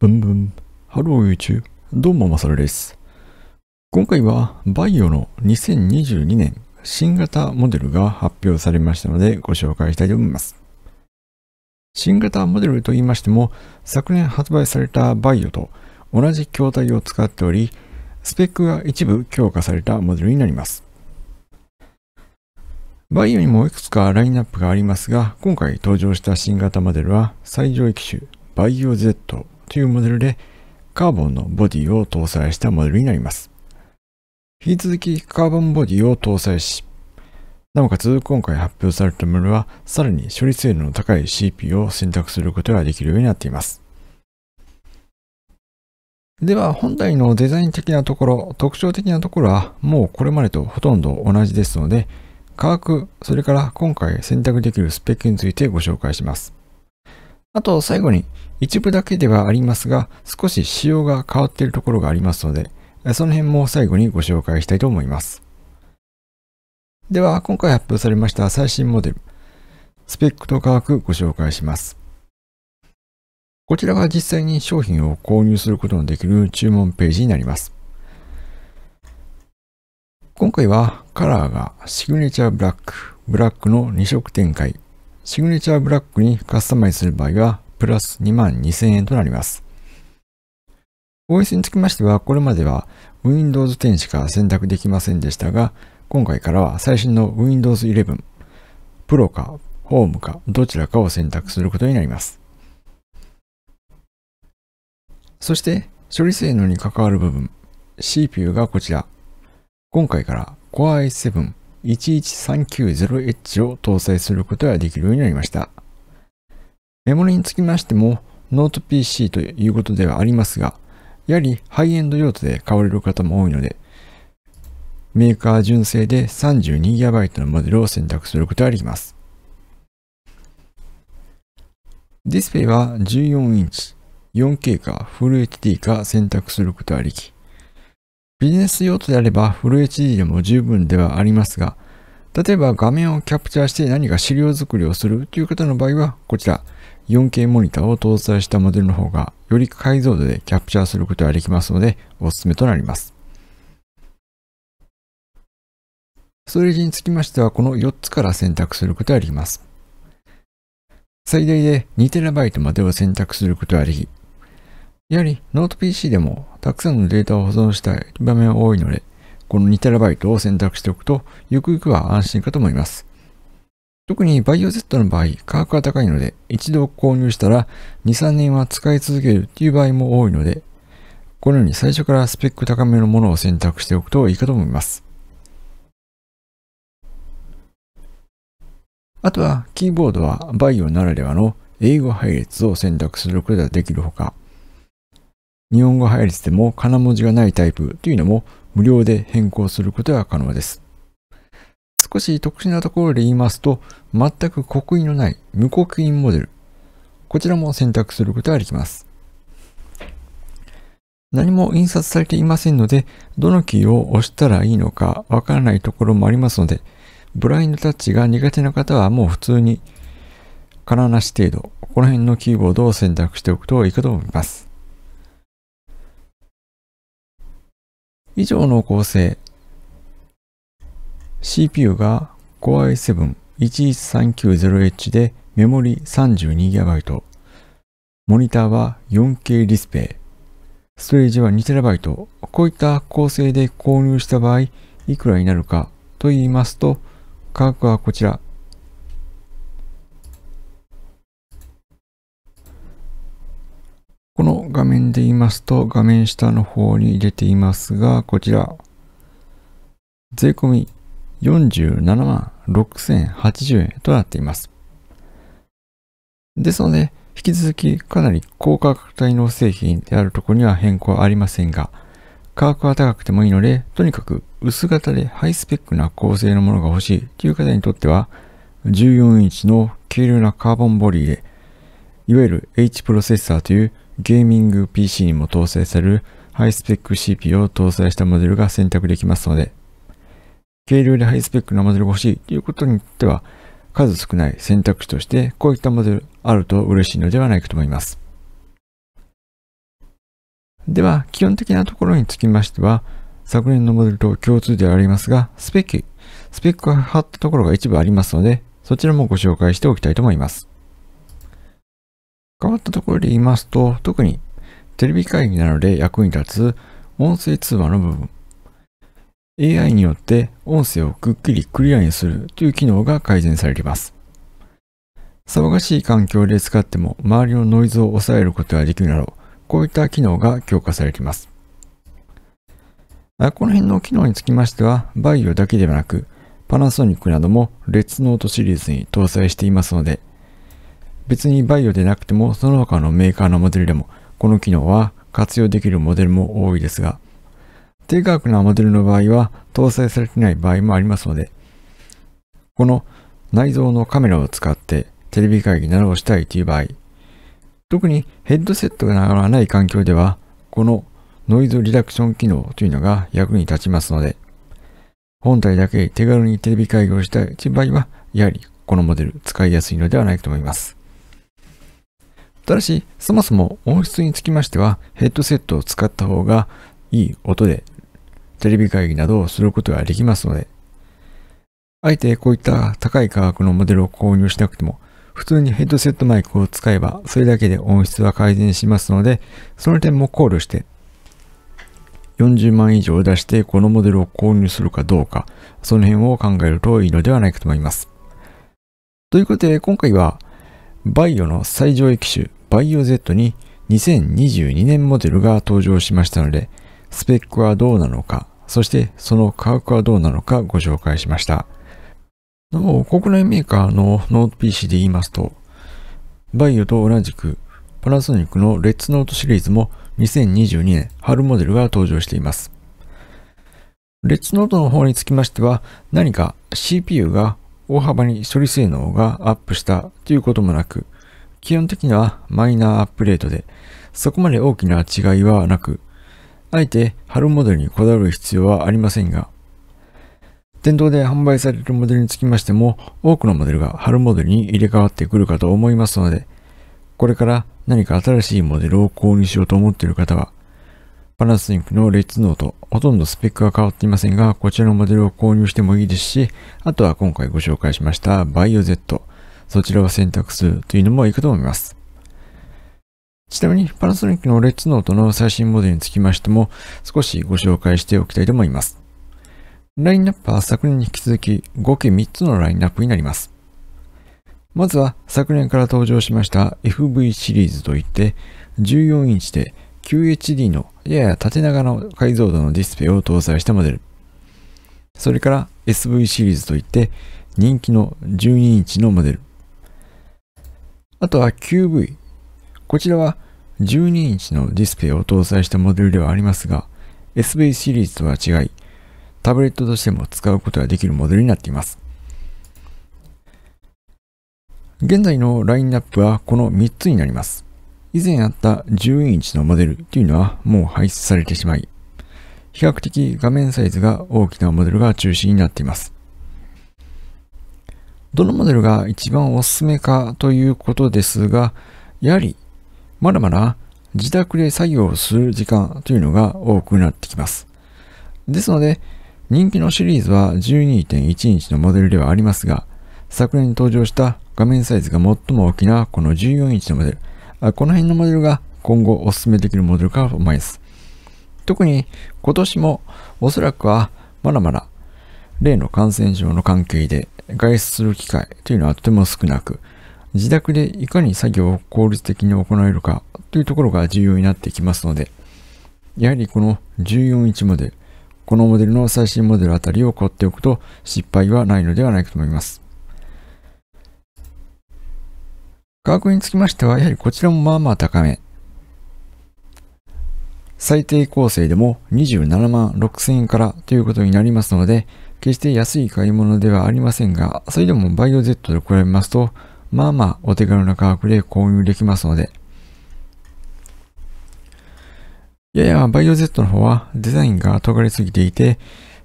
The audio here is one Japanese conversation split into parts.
ブンブン。ハロー YouTube。どうも、まさるです。今回は、バイオの2022年新型モデルが発表されましたので、ご紹介したいと思います。新型モデルと言いましても、昨年発売されたバイオと同じ筐体を使っており、スペックが一部強化されたモデルになります。バイオにもいくつかラインナップがありますが、今回登場した新型モデルは最上位機種バイオ Z というモデルでカーボンのボディを搭載したモデルになります。引き続きカーボンボディを搭載し、なおかつ今回発表されたモデルはさらに処理性能の高い CPU を選択することができるようになっています。では本体のデザイン的なところ、特徴的なところはもうこれまでとほとんど同じですので、価格、それから今回選択できるスペックについてご紹介します。あと最後に一部だけではありますが少し仕様が変わっているところがありますのでその辺も最後にご紹介したいと思います。では今回発表されました最新モデルスペックと価格ご紹介します。こちらが実際に商品を購入することのできる注文ページになります。今回はカラーがシグネチャーブラック、ブラックの2色展開シグネチャーブラックにカスタマイズする場合は、プラス2万2000円となります。OS につきましては、これまでは Windows 10しか選択できませんでしたが、今回からは最新の Windows 11、Pro か Home かどちらかを選択することになります。そして、処理性能に関わる部分、CPU がこちら。今回から Core i7、1139-0H を搭載することができるようになりました。メモリにつきましても、ノート PC ということではありますが、やはりハイエンド用途で買われる方も多いので、メーカー純正で 32GB のモデルを選択することができます。ディスプレイは14インチ、4K かフル HD か選択することができ、ビジネス用途であればフル HD でも十分ではありますが、例えば画面をキャプチャーして何か資料作りをするという方の場合は、こちら 4K モニターを搭載したモデルの方がより解像度でキャプチャーすることができますので、おすすめとなります。ストレージにつきましては、この4つから選択することができます。最大で 2TB までを選択することができ、やはりノート PC でもたくさんのデータを保存したい場面は多いので、この 2TB を選択しておくと、ゆくゆくは安心かと思います。特にバイオ Z の場合、価格が高いので、一度購入したら2、3年は使い続けるっていう場合も多いので、このように最初からスペック高めのものを選択しておくといいかと思います。あとは、キーボードはバイオならではの英語配列を選択することができるほか、日本語配列でも金文字がないタイプというのも無料で変更することが可能です。少し特殊なところで言いますと、全く刻印のない無刻印モデル。こちらも選択することができます。何も印刷されていませんので、どのキーを押したらいいのかわからないところもありますので、ブラインドタッチが苦手な方はもう普通に、空なし程度、この辺のキーボードを選択しておくといいかと思います。以上の構成 CPU が Core i7-11390H でメモリ 32GB モニターは 4K ディスプレイストレージは 2TB こういった構成で購入した場合いくらになるかと言いますと価格はこちらこの画面で言いますと、画面下の方に出ていますが、こちら、税込47万6080円となっています。ですので、引き続きかなり高価格帯の製品であるところには変更はありませんが、価格は高くてもいいので、とにかく薄型でハイスペックな構成のものが欲しいという方にとっては、14インチの軽量なカーボンボディで、いわゆる H プロセッサーというゲーミング PC にも搭載されるハイスペック CPU を搭載したモデルが選択できますので、軽量でハイスペックなモデルが欲しいということによっては、数少ない選択肢として、こういったモデルあると嬉しいのではないかと思います。では、基本的なところにつきましては、昨年のモデルと共通ではありますが、スペック、スペックが貼ったところが一部ありますので、そちらもご紹介しておきたいと思います。変わったところで言いますと、特にテレビ会議などで役に立つ音声通話の部分。AI によって音声をくっきりクリアにするという機能が改善されています。騒がしい環境で使っても周りのノイズを抑えることができるなど、こういった機能が強化されています。この辺の機能につきましては、バイオだけではなく、パナソニックなどもレッツノートシリーズに搭載していますので、別にバイオでなくてもその他のメーカーのモデルでもこの機能は活用できるモデルも多いですが、低価格なモデルの場合は搭載されてない場合もありますので、この内蔵のカメラを使ってテレビ会議などをしたいという場合、特にヘッドセットがなない環境では、このノイズリダクション機能というのが役に立ちますので、本体だけ手軽にテレビ会議をしたいという場合は、やはりこのモデル使いやすいのではないかと思います。ただし、そもそも音質につきましては、ヘッドセットを使った方がいい音で、テレビ会議などをすることができますので、あえてこういった高い価格のモデルを購入しなくても、普通にヘッドセットマイクを使えば、それだけで音質は改善しますので、その点も考慮して、40万以上出してこのモデルを購入するかどうか、その辺を考えるといいのではないかと思います。ということで、今回は、バイオの最上位機種、バイオ Z に2022年モデルが登場しましたので、スペックはどうなのか、そしてその価格はどうなのかご紹介しました。なお、国内メーカーのノート PC で言いますと、バイオと同じくパナソニックのレッツノートシリーズも2022年春モデルが登場しています。レッツノートの方につきましては、何か CPU が大幅に処理性能がアップしたということもなく、基本的にはマイナーアップデートで、そこまで大きな違いはなく、あえて春モデルにこだわる必要はありませんが、店頭で販売されるモデルにつきましても、多くのモデルが春モデルに入れ替わってくるかと思いますので、これから何か新しいモデルを購入しようと思っている方は、パナスニックのレッツノート、ほとんどスペックは変わっていませんが、こちらのモデルを購入してもいいですし、あとは今回ご紹介しましたバイオ Z、そちらを選択するというのもいいかと思います。ちなみに、パナソニックのレッツノートの最新モデルにつきましても、少しご紹介しておきたいと思います。ラインナップは昨年に引き続き、合計3つのラインナップになります。まずは、昨年から登場しました FV シリーズといって、14インチで QHD のやや縦長の解像度のディスプレイを搭載したモデル。それから SV シリーズといって、人気の12インチのモデル。あとは QV。こちらは12インチのディスプレイを搭載したモデルではありますが、SV シリーズとは違い、タブレットとしても使うことができるモデルになっています。現在のラインナップはこの3つになります。以前あった10インチのモデルというのはもう排出されてしまい、比較的画面サイズが大きなモデルが中心になっています。どのモデルが一番おすすめかということですが、やはり、まだまだ自宅で作業をする時間というのが多くなってきます。ですので、人気のシリーズは12.1インチのモデルではありますが、昨年登場した画面サイズが最も大きなこの14インチのモデル、この辺のモデルが今後お勧めできるモデルかと思います。特に今年もおそらくはまだまだ例の感染症の関係で外出する機会というのはとても少なく、自宅でいかに作業を効率的に行えるかというところが重要になってきますので、やはりこの14インチモデル、このモデルの最新モデルあたりを買っておくと失敗はないのではないかと思います。価格につきましては、やはりこちらもまあまあ高め。最低構成でも27万6000円からということになりますので、決して安い買い物ではありませんが、それでもバイオ Z と比べますと、まあまあお手軽な価格で購入できますので、ややバイオ Z の方はデザインが尖りすぎていて、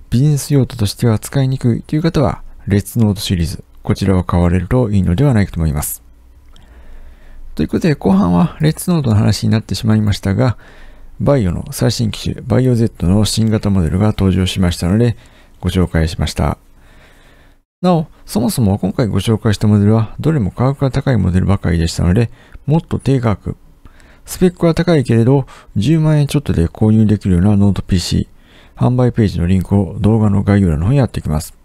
ビジネス用途としては使いにくいという方は、レッツノートシリーズ、こちらを買われるといいのではないかと思います。ということで、後半はレッツノートの話になってしまいましたが、バイオの最新機種、バイオ Z の新型モデルが登場しましたので、ご紹介しました。なお、そもそも今回ご紹介したモデルは、どれも価格が高いモデルばかりでしたので、もっと低価格。スペックは高いけれど、10万円ちょっとで購入できるようなノート PC、販売ページのリンクを動画の概要欄の方に貼っていきます。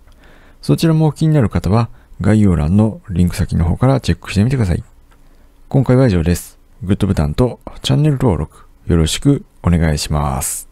そちらも気になる方は、概要欄のリンク先の方からチェックしてみてください。今回は以上です。グッドボタンとチャンネル登録よろしくお願いします。